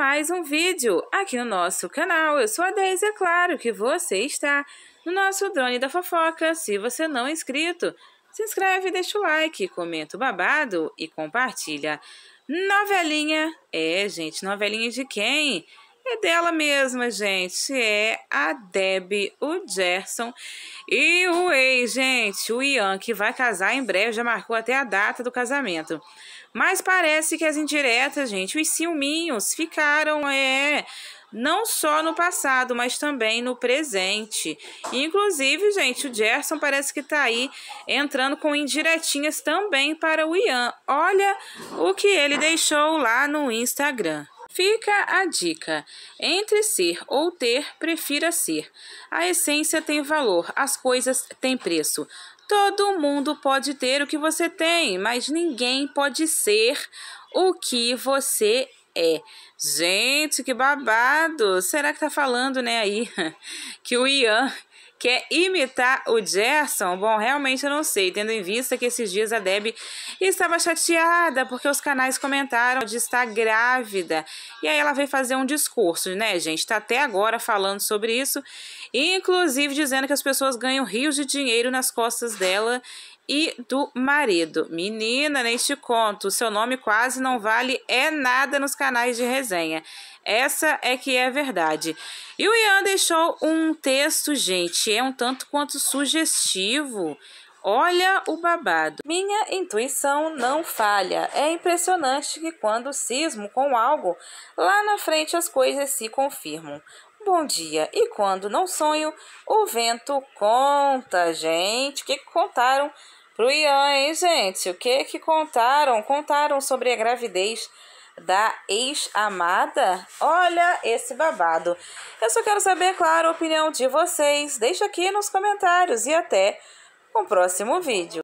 mais um vídeo aqui no nosso canal. Eu sou a Deise, é claro que você está no nosso Drone da Fofoca. Se você não é inscrito, se inscreve, deixa o like, comenta o babado e compartilha. Novelinha, é gente, novelinha de quem? é dela mesma, gente. É a Deb, o Gerson e o ei, gente. O Ian, que vai casar em breve, já marcou até a data do casamento. Mas parece que as indiretas, gente, os ciúminhos ficaram, é, não só no passado, mas também no presente. Inclusive, gente, o Gerson parece que tá aí entrando com indiretinhas também para o Ian. Olha o que ele deixou lá no Instagram. Fica a dica: entre ser ou ter, prefira ser. A essência tem valor, as coisas têm preço. Todo mundo pode ter o que você tem, mas ninguém pode ser o que você é. Gente, que babado! Será que tá falando, né, aí, que o Ian quer imitar o Gerson? Bom, realmente eu não sei, tendo em vista que esses dias a Deb estava chateada porque os canais comentaram de estar grávida. E aí ela veio fazer um discurso, né, gente? Tá até agora falando sobre isso, inclusive dizendo que as pessoas ganham rios de dinheiro nas costas dela e do marido. Menina, nem te conto, o seu nome quase não vale é nada nos canais de resenha. Essa é que é a verdade. E o Ian deixou um texto, gente, é um tanto quanto sugestivo. Olha o babado. Minha intuição não falha. É impressionante que quando cismo com algo, lá na frente as coisas se confirmam. Bom dia. E quando não sonho, o vento conta, gente. O que contaram pro Ian, hein, gente? O que que contaram? Contaram sobre a gravidez da ex-amada? Olha esse babado. Eu só quero saber, claro, a opinião de vocês. Deixa aqui nos comentários e até o próximo vídeo.